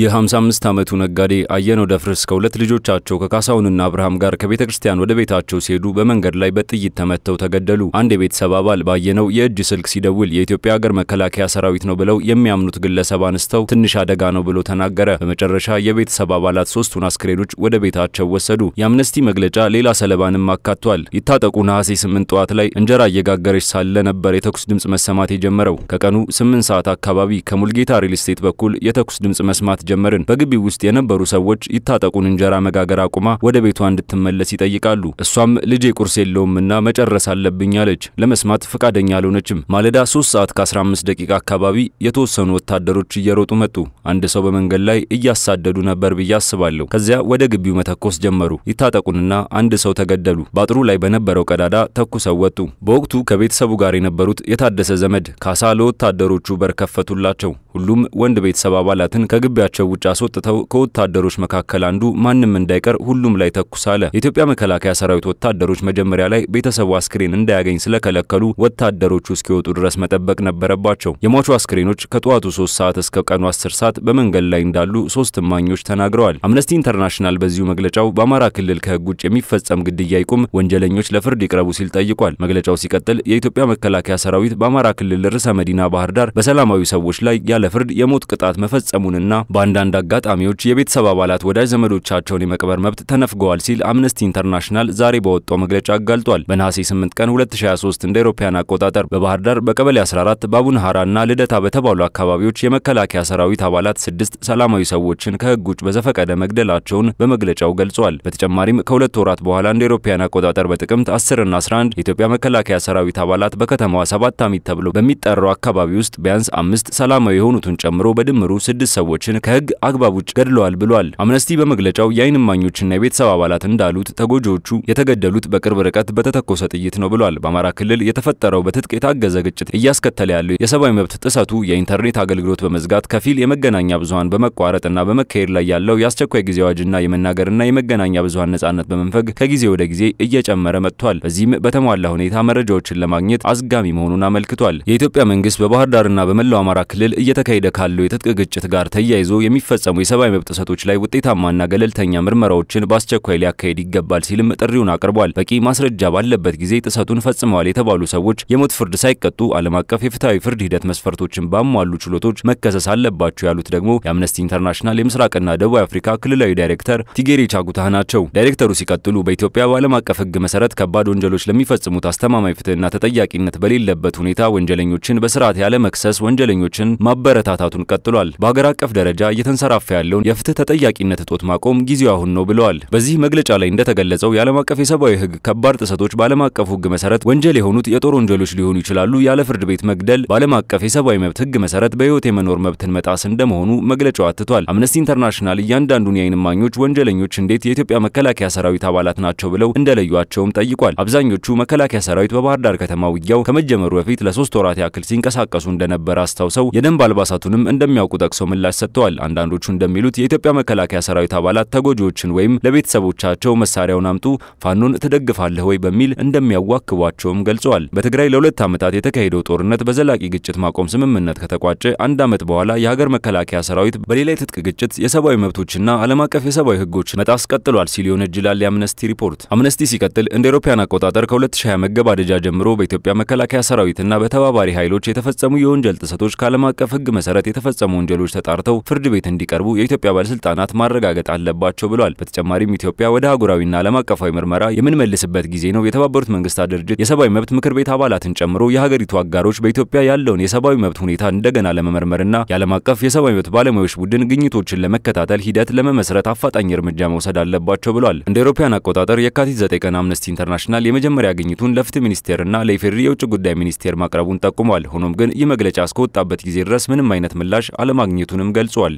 የ55 ዓመቱ ነጋዴ አየነው ደፍርስ ከሁለት ልጆቻቸው ከካሳሁንና አብርሃም ጋር ከቤተ ክርስቲያን ወደ ቤታቸው ሲሄዱ በመንገድ ላይ በጥይት ተመተው ተገደሉ። አንድ የቤተሰብ አባል ባየነው የእጅ ስልክ ሲደውል የኢትዮጵያ ሀገር መከላከያ ሰራዊት ነው ብለው የሚያምኑት ግለሰብ አንስተው ትንሽ አደጋ ነው ብሎ ተናገረ። በመጨረሻ የቤተሰብ አባላት ሶስቱን አስክሬኖች ወደ ቤታቸው ወሰዱ። የአምነስቲ መግለጫ ሌላ ሰለባንም አካቷል። ይታጠቁ ነሐሴ 8 ጠዋት ላይ እንጀራ እየጋገረች ሳለ ነበር የተኩስ ድምፅ መሰማት የጀመረው። ከቀኑ 8 ሰዓት አካባቢ ከሙልጌታ ሪል ስቴት በኩል የተኩስ ድምፅ መስማት ጀመርን። በግቢው ውስጥ የነበሩ ሰዎች ይታጠቁን እንጀራ መጋገር አቁማ ወደ ቤቷ እንድትመለስ ይጠይቃሉ። እሷም ልጄ ቁርስ የለውምና መጨረስ አለብኝ አለች። ለመስማት ፈቃደኛ አልሆነችም። ማለዳ 3 ሰዓት ከ15 ደቂቃ አካባቢ የተወሰኑ ወታደሮች እየሮጡ መጡ። አንድ ሰው በመንገድ ላይ እያሳደዱ ነበር ብዬ አስባለሁ። ከዚያ ወደ ግቢው መተኮስ ጀመሩ። ይታጠቁንና አንድ ሰው ተገደሉ። በአጥሩ ላይ በነበረው ቀዳዳ ተኩሰው ወጡ። በወቅቱ ከቤተሰቡ ጋር የነበሩት የታደሰ ዘመድ ካሳ ለወታደሮቹ በር ከፈቱላቸው። ሁሉም ወንድ ቤተሰብ አባላትን ከግቢያ ከግቢያቸው ውጭ አስወጥተው ከወታደሮች መካከል አንዱ ማንም እንዳይቀር ሁሉም ላይ ተኩስ አለ። የኢትዮጵያ መከላከያ ሰራዊት ወታደሮች መጀመሪያ ላይ ቤተሰቡ አስክሬን እንዳያገኝ ስለከለከሉ ወታደሮቹ እስኪወጡ ድረስ መጠበቅ ነበረባቸው። የሟቹ አስክሬኖች ከጠዋቱ 3 ሰዓት እስከ ቀኑ 10 ሰዓት በመንገድ ላይ እንዳሉ ሶስት እማኞች ተናግረዋል። አምነስቲ ኢንተርናሽናል በዚሁ መግለጫው በአማራ ክልል ከህግ ውጭ የሚፈጸም ግድያ ይቁም፣ ወንጀለኞች ለፍርድ ይቅረቡ ሲል ጠይቋል። መግለጫው ሲቀጥል የኢትዮጵያ መከላከያ ሰራዊት በአማራ ክልል ርዕሰ መዲና ባህር ዳር በሰላማዊ ሰዎች ላይ ያለ ፍርድ የሞት ቅጣት መፈጸሙንና በአንዳንድ አጋጣሚዎች የቤተሰብ አባላት ወዳጅ ዘመዶቻቸውን የመቅበር መብት ተነፍገዋል ሲል አምነስቲ ኢንተርናሽናል ዛሬ በወጣው መግለጫ አጋልጧል። በነሐሴ 8 ቀን 2023 እንደ አውሮፓውያን አቆጣጠር በባህር ዳር በቀበሌ 14 በአቡነ ባቡን እና ልደታ በተባሉ አካባቢዎች የመከላከያ ሰራዊት አባላት ስድስት ሰላማዊ ሰዎችን ከህግ ውጭ በዘፈቀደ መግደላቸውን በመግለጫው ገልጿል። በተጨማሪም ከሁለት ወራት በኋላ እንደ አውሮፓውያን አቆጣጠር በጥቅምት 10 እና 11 የኢትዮጵያ መከላከያ ሰራዊት አባላት በከተማዋ ሰባት አሚት ተብሎ በሚጠራው አካባቢ ውስጥ ቢያንስ አምስት ሰላማዊ የሆኑትን ጨምሮ በድምሩ ስድስት ሰዎችን ከህግ አግባብ ውጭ ገድለዋል ብሏል። አምነስቲ በመግለጫው የአይን እማኞችና የቤተሰብ አባላት እንዳሉት ተጎጂዎቹ የተገደሉት በቅርብ ርቀት በተተኮሰ ጥይት ነው ብሏል። በአማራ ክልል የተፈጠረው በትጥቅ የታገዘ ግጭት እያስከተለ ያለው የሰብአዊ መብት ጥሰቱ የኢንተርኔት አገልግሎት በመዝጋት ከፊል የመገናኛ ብዙሃን በመቋረጥና በመካሄድ ላይ ያለው የአስቸኳይ ጊዜ አዋጅና የመናገርና የመገናኛ ብዙሃን ነጻነት በመንፈግ ከጊዜ ወደ ጊዜ እየጨመረ መጥቷል። በዚህም በተሟላ ሁኔታ መረጃዎችን ለማግኘት አዝጋሚ መሆኑን አመልክቷል። የኢትዮጵያ መንግስት በባህር ዳርና በመላው አማራ ክልል እየተካሄደ ካለው የትጥቅ ግጭት ጋር ተያይዞ የሚፈጸሙ የሰብአዊ መብት ጥሰቶች ላይ ውጤታማና ገለልተኛ ምርመራዎችን በአስቸኳይ ሊያካሄድ ይገባል ሲልም ጥሪውን አቅርቧል። በቂ ማስረጃ ባለበት ጊዜ ጥሰቱን ፈጽመዋል የተባሉ ሰዎች የሞት ፍርድ ሳይቀጡ ዓለም አቀፍ የፍትሐዊ ፍርድ ሂደት መስፈርቶችን ባሟሉ ችሎቶች መከሰስ አለባቸው ያሉት ደግሞ የአምነስቲ ኢንተርናሽናል የምስራቅና ደቡብ አፍሪካ ክልላዊ ዳይሬክተር ቲጌሬ ቻጉታህ ናቸው። ዳይሬክተሩ ሲቀጥሉ በኢትዮጵያ በዓለም አቀፍ ሕግ መሰረት ከባድ ወንጀሎች ለሚፈጽሙት አስተማማኝ ፍትህና ተጠያቂነት በሌለበት ሁኔታ ወንጀለኞችን በስርዓት ያለመክሰስ ወንጀለኞችን ማበረታታቱን ቀጥሏል። በሀገር አቀፍ ደረጃ እየተንሰራፋ ያለውን የፍትህ ተጠያቂነት እጦት ማቆም ጊዜው አሁን ነው ብለዋል። በዚህ መግለጫ ላይ እንደተገለጸው የዓለም አቀፍ የሰብአዊ ህግ ከባድ ጥሰቶች በዓለም አቀፉ ህግ መሰረት ወንጀል የሆኑት የጦር ወንጀሎች ሊሆኑ ይችላሉ። ያለ ፍርድ ቤት መግደል በዓለም አቀፍ የሰብአዊ መብት ህግ መሰረት በህይወት የመኖር መብትን መጣስ እንደመሆኑ መግለጫው አትቷል። አምነስቲ ኢንተርናሽናል እያንዳንዱን የአይን እማኞች ወንጀለኞች እንዴት የኢትዮጵያ መከላከያ ሰራዊት አባላት ናቸው ብለው እንደለዩቸውም ጠይቋል። አብዛኞቹ መከላከያ ሰራዊት በባህር ዳር ከተማ ውጊያው ከመጀመሩ በፊት ለሶስት ወራት ያክል ሲንቀሳቀሱ እንደነበረ አስታውሰው የደንብ አልባሳቱንም እንደሚያውቁ ጠቅሰው ምላሽ ሰጥተዋል። አንዳንዶቹ እንደሚሉት የኢትዮጵያ መከላከያ ሰራዊት አባላት ተጎጂዎችን ወይም ለቤተሰቦቻቸው መሳሪያውን አምጡ፣ ፋኖን ትደግፋለህ ወይ በሚል እንደሚያዋክቧቸውም ገልጸዋል። በትግራይ ለሁለት ዓመታት የተካሄደው ጦርነት በዘላቂ ግጭት ማቆም ስምምነት ከተቋጨ አንድ ዓመት በኋላ የሀገር መከላከያ ሰራዊት በሌላ የትጥቅ ግጭት የሰብአዊ መብቶችና ዓለም አቀፍ የሰብአዊ ህጎች መጣስ ቀጥሏል ሲል ይወነጅላል የአምነስቲ ሪፖርት። አምነስቲ ሲቀጥል እንደ ኤሮፓያን አቆጣጠር ከ2020 መገባደጃ ጀምሮ በኢትዮጵያ መከላከያ ሰራዊትና በተባባሪ ኃይሎች የተፈጸሙ የወንጀል ጥሰቶች ከዓለም አቀፍ ህግ መሰረት የተፈጸሙ ወንጀሎች ተጣርተው ፍርድ ቤት እንዲቀርቡ የኢትዮጵያ ባለስልጣናት ማረጋገጥ አለባቸው ብሏል። በተጨማሪም ኢትዮጵያ ወደ አህጉራዊና ዓለም አቀፋዊ ምርመራ የምንመልስበት ጊዜ ነው። የተባበሩት መንግስታት ድርጅት የሰብአዊ መብት ምክር ቤት አባላትን ጨምሮ የሀገሪቱ አጋሮች በኢትዮጵያ ያለውን የሰብአዊ መብት ሁኔታ እንደገና ለመመርመርና የዓለም አቀፍ የሰብአዊ መብት ባለሙያዎች ቡድን ግኝቶችን ለመከታተል ሂደት ለመመስረት አፋጣኝ እርምጃ መውሰድ አለባቸው ብሏል። እንደ አውሮፓውያን አቆጣጠር የካቲት 9 ቀን አምነስቲ ኢንተርናሽናል የመጀመሪያ ግኝቱን ለፍትህ ሚኒስቴርና ለኢፌዴሪ የውጭ ጉዳይ ሚኒስቴር ማቅረቡን ጠቁሟል። ሆኖም ግን ይህ መግለጫ እስከወጣበት ጊዜ ድረስ ምንም አይነት ምላሽ አለማግኘቱንም ገልጿል።